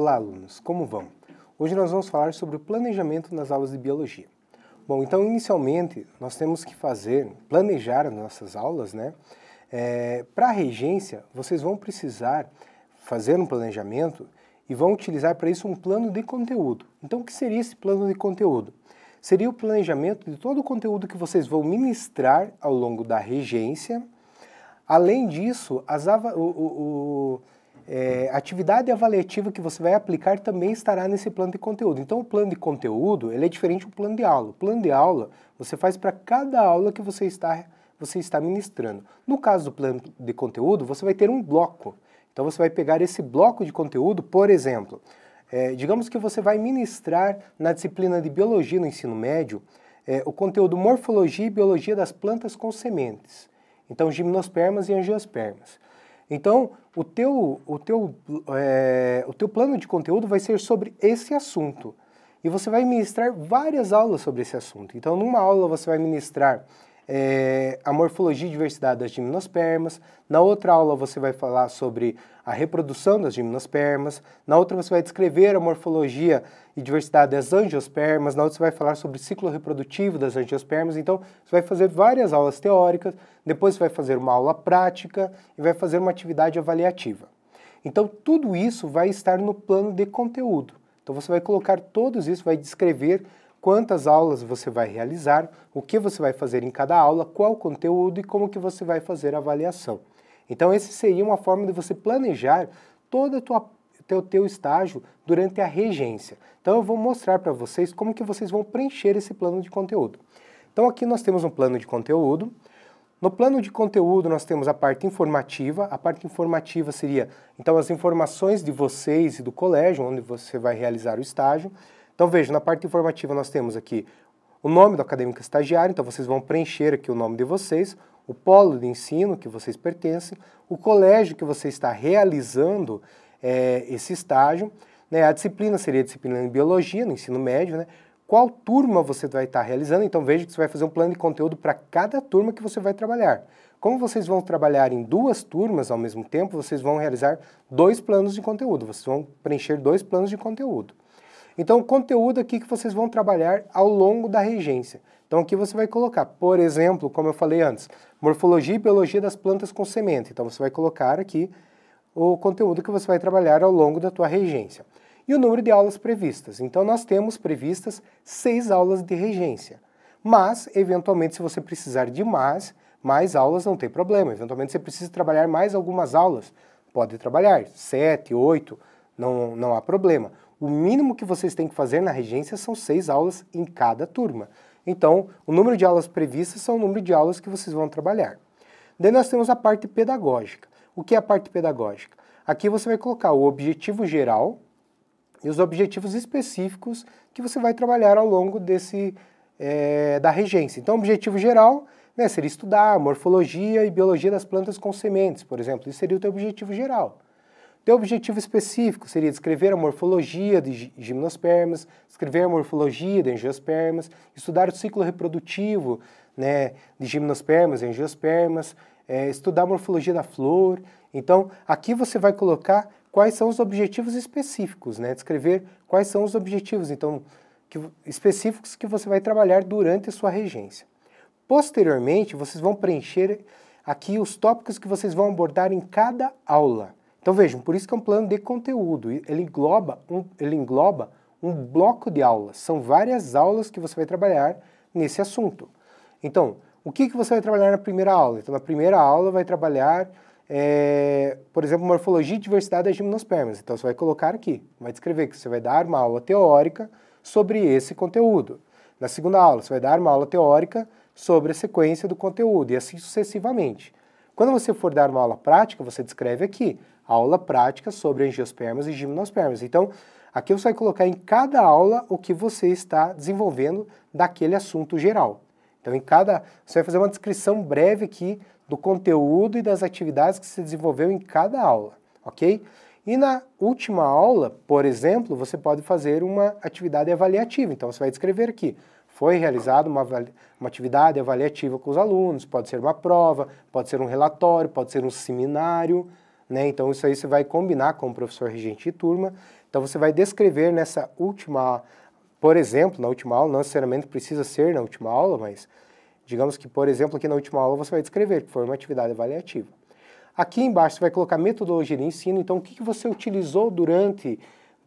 Olá, alunos! Como vão? Hoje nós vamos falar sobre o planejamento nas aulas de biologia. Bom, então, inicialmente, nós temos que fazer, planejar as nossas aulas, né? É, para a regência, vocês vão precisar fazer um planejamento e vão utilizar para isso um plano de conteúdo. Então, o que seria esse plano de conteúdo? Seria o planejamento de todo o conteúdo que vocês vão ministrar ao longo da regência. Além disso, as, o, o, o é, atividade avaliativa que você vai aplicar também estará nesse plano de conteúdo. Então, o plano de conteúdo ele é diferente do plano de aula. O plano de aula você faz para cada aula que você está, você está ministrando. No caso do plano de conteúdo, você vai ter um bloco. Então, você vai pegar esse bloco de conteúdo, por exemplo, é, digamos que você vai ministrar na disciplina de biologia no ensino médio é, o conteúdo morfologia e biologia das plantas com sementes. Então, gimnospermas e angiospermas. Então, o teu, o, teu, é, o teu plano de conteúdo vai ser sobre esse assunto. E você vai ministrar várias aulas sobre esse assunto. Então, numa aula você vai ministrar é, a morfologia e diversidade das gimnospermas. Na outra aula você vai falar sobre a reprodução das gimnospermas. Na outra você vai descrever a morfologia e diversidade das angiospermas. Na outra você vai falar sobre o ciclo reprodutivo das angiospermas. Então você vai fazer várias aulas teóricas, depois você vai fazer uma aula prática e vai fazer uma atividade avaliativa. Então tudo isso vai estar no plano de conteúdo. Então você vai colocar todos isso, vai descrever quantas aulas você vai realizar, o que você vai fazer em cada aula, qual o conteúdo e como que você vai fazer a avaliação. Então, esse seria uma forma de você planejar todo o teu estágio durante a regência. Então, eu vou mostrar para vocês como que vocês vão preencher esse plano de conteúdo. Então, aqui nós temos um plano de conteúdo. No plano de conteúdo, nós temos a parte informativa. A parte informativa seria, então, as informações de vocês e do colégio, onde você vai realizar o estágio. Então veja, na parte informativa nós temos aqui o nome do acadêmico estagiário, então vocês vão preencher aqui o nome de vocês, o polo de ensino que vocês pertencem, o colégio que você está realizando é, esse estágio, né, a disciplina seria a disciplina em biologia, no ensino médio, né, qual turma você vai estar realizando, então veja que você vai fazer um plano de conteúdo para cada turma que você vai trabalhar. Como vocês vão trabalhar em duas turmas ao mesmo tempo, vocês vão realizar dois planos de conteúdo, vocês vão preencher dois planos de conteúdo. Então, o conteúdo aqui que vocês vão trabalhar ao longo da regência. Então, aqui você vai colocar, por exemplo, como eu falei antes, morfologia e biologia das plantas com semente. Então, você vai colocar aqui o conteúdo que você vai trabalhar ao longo da tua regência. E o número de aulas previstas. Então, nós temos previstas seis aulas de regência. Mas, eventualmente, se você precisar de mais, mais aulas não tem problema. Eventualmente, você precisa trabalhar mais algumas aulas. Pode trabalhar, sete, oito, não, não há problema o mínimo que vocês têm que fazer na regência são seis aulas em cada turma. Então, o número de aulas previstas são o número de aulas que vocês vão trabalhar. Daí nós temos a parte pedagógica. O que é a parte pedagógica? Aqui você vai colocar o objetivo geral e os objetivos específicos que você vai trabalhar ao longo desse é, da regência. Então, o objetivo geral né, seria estudar morfologia e biologia das plantas com sementes, por exemplo. Isso seria o teu objetivo geral. Teu objetivo específico seria descrever a morfologia de gimnospermas, descrever a morfologia de angiospermas, estudar o ciclo reprodutivo né, de gimnospermas e angiospermas, é, estudar a morfologia da flor. Então, aqui você vai colocar quais são os objetivos específicos, né? Descrever quais são os objetivos então que, específicos que você vai trabalhar durante a sua regência. Posteriormente, vocês vão preencher aqui os tópicos que vocês vão abordar em cada aula. Então vejam, por isso que é um plano de conteúdo, ele engloba um, ele engloba um bloco de aulas, são várias aulas que você vai trabalhar nesse assunto. Então, o que, que você vai trabalhar na primeira aula? Então, na primeira aula vai trabalhar, é, por exemplo, morfologia e diversidade das gimnospermas. Então, você vai colocar aqui, vai descrever que você vai dar uma aula teórica sobre esse conteúdo. Na segunda aula, você vai dar uma aula teórica sobre a sequência do conteúdo e assim sucessivamente. Quando você for dar uma aula prática, você descreve aqui, aula prática sobre angiospermas e gimnospermas. Então, aqui você vai colocar em cada aula o que você está desenvolvendo daquele assunto geral. Então, em cada, você vai fazer uma descrição breve aqui do conteúdo e das atividades que se desenvolveu em cada aula, ok? E na última aula, por exemplo, você pode fazer uma atividade avaliativa. Então, você vai descrever aqui foi realizada uma, uma atividade avaliativa com os alunos, pode ser uma prova, pode ser um relatório, pode ser um seminário, né? Então isso aí você vai combinar com o professor regente e turma. Então você vai descrever nessa última, por exemplo, na última aula, não necessariamente precisa ser na última aula, mas digamos que, por exemplo, aqui na última aula você vai descrever que foi uma atividade avaliativa. Aqui embaixo você vai colocar metodologia de ensino, então o que, que você utilizou durante,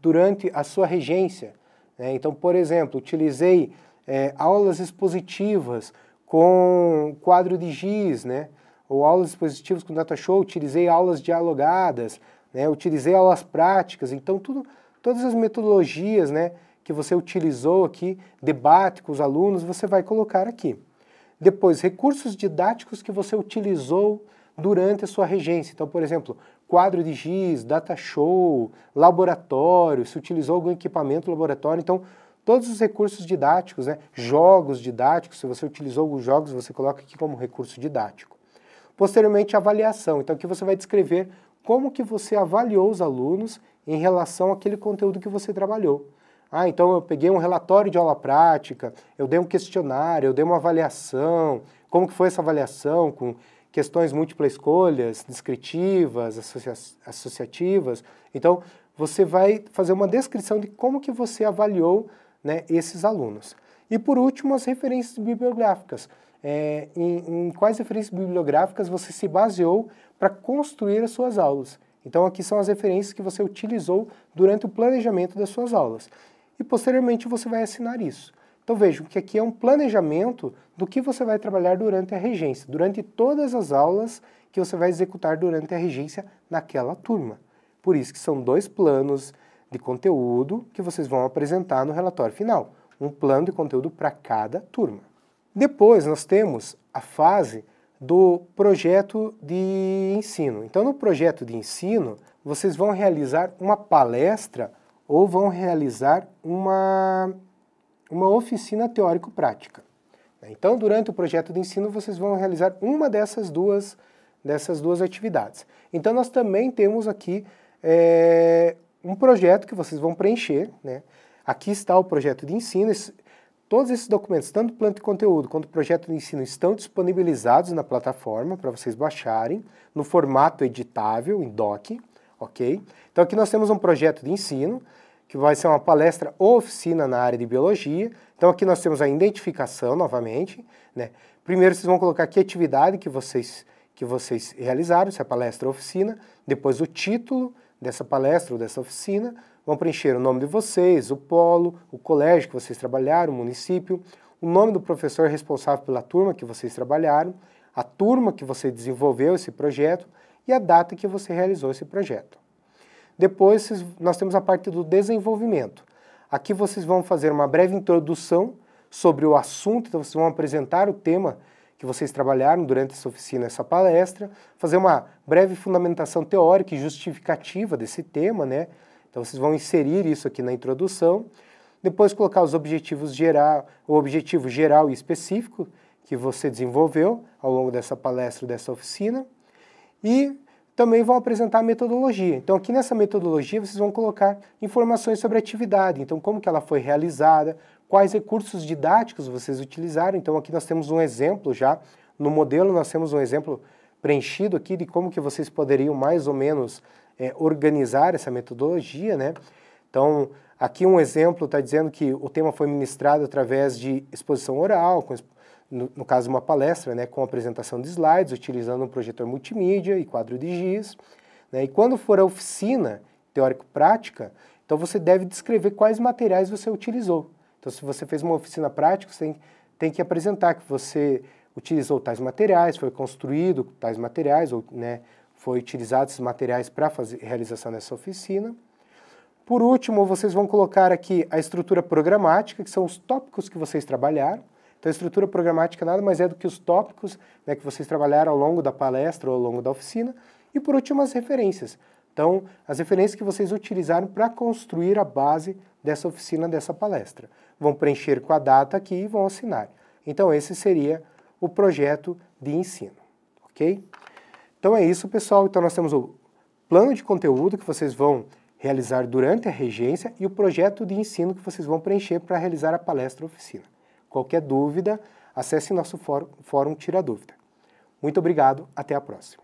durante a sua regência. Né? Então, por exemplo, utilizei é, aulas expositivas com quadro de giz, né? ou aulas expositivas com data show, utilizei aulas dialogadas, né? utilizei aulas práticas, então tudo, todas as metodologias né, que você utilizou aqui, debate com os alunos, você vai colocar aqui. Depois, recursos didáticos que você utilizou durante a sua regência. Então, por exemplo, quadro de giz, data show, laboratório, se utilizou algum equipamento laboratório. Então, todos os recursos didáticos, né? jogos didáticos, se você utilizou os jogos, você coloca aqui como recurso didático. Posteriormente, avaliação. Então, aqui você vai descrever como que você avaliou os alunos em relação àquele conteúdo que você trabalhou. Ah, então eu peguei um relatório de aula prática, eu dei um questionário, eu dei uma avaliação, como que foi essa avaliação com questões múltiplas escolhas, descritivas, associa associativas. Então, você vai fazer uma descrição de como que você avaliou né, esses alunos. E por último, as referências bibliográficas. É, em, em quais referências bibliográficas você se baseou para construir as suas aulas. Então, aqui são as referências que você utilizou durante o planejamento das suas aulas. E posteriormente você vai assinar isso. Então vejam que aqui é um planejamento do que você vai trabalhar durante a regência, durante todas as aulas que você vai executar durante a regência naquela turma. Por isso que são dois planos, de conteúdo que vocês vão apresentar no relatório final, um plano de conteúdo para cada turma. Depois nós temos a fase do projeto de ensino. Então no projeto de ensino, vocês vão realizar uma palestra ou vão realizar uma uma oficina teórico-prática. Então, durante o projeto de ensino, vocês vão realizar uma dessas duas, dessas duas atividades. Então, nós também temos aqui é, um projeto que vocês vão preencher, né? Aqui está o projeto de ensino. Esse, todos esses documentos, tanto plano de conteúdo quanto projeto de ensino, estão disponibilizados na plataforma para vocês baixarem no formato editável, em DOC, ok? Então aqui nós temos um projeto de ensino, que vai ser uma palestra ou oficina na área de biologia. Então aqui nós temos a identificação novamente, né? Primeiro vocês vão colocar que atividade que vocês que vocês realizaram, se é palestra ou oficina, depois o título dessa palestra ou dessa oficina, vão preencher o nome de vocês, o polo, o colégio que vocês trabalharam, o município, o nome do professor responsável pela turma que vocês trabalharam, a turma que você desenvolveu esse projeto e a data que você realizou esse projeto. Depois, nós temos a parte do desenvolvimento. Aqui vocês vão fazer uma breve introdução sobre o assunto, então vocês vão apresentar o tema que vocês trabalharam durante essa oficina, essa palestra, fazer uma breve fundamentação teórica e justificativa desse tema, né? Então vocês vão inserir isso aqui na introdução, depois colocar os objetivos geral, o objetivo geral e específico que você desenvolveu ao longo dessa palestra, dessa oficina, e também vão apresentar a metodologia. Então, aqui nessa metodologia, vocês vão colocar informações sobre a atividade. Então, como que ela foi realizada, quais recursos didáticos vocês utilizaram. Então aqui nós temos um exemplo já, no modelo nós temos um exemplo preenchido aqui de como que vocês poderiam mais ou menos é, organizar essa metodologia, né? Então, aqui um exemplo está dizendo que o tema foi ministrado através de exposição oral, com, no, no, caso uma palestra, né, com apresentação de slides, utilizando um projetor multimídia e quadro de giz. Né? E quando for a oficina teórico-prática, então você deve descrever quais materiais você utilizou. Então, se você fez uma oficina prática, você tem, tem que apresentar que você utilizou tais materiais, foi construído tais materiais, ou né, foi utilizado esses materiais para a realização dessa oficina. Por último, vocês vão colocar aqui a estrutura programática, que são os tópicos que vocês trabalharam. Então, a estrutura programática nada mais é do que os tópicos né, que vocês trabalharam ao longo da palestra ou ao longo da oficina. E por último, as referências. Então, as referências que vocês utilizaram para construir a base dessa oficina, dessa palestra. Vão preencher com a data aqui e vão assinar. Então, esse seria o projeto de ensino, ok? Então é isso, pessoal. Então nós temos o plano de conteúdo que vocês vão realizar durante a regência e o projeto de ensino que vocês vão preencher para realizar a palestra oficina. Qualquer dúvida, acesse nosso fórum, fórum Tira Dúvida. Muito obrigado, até a próxima.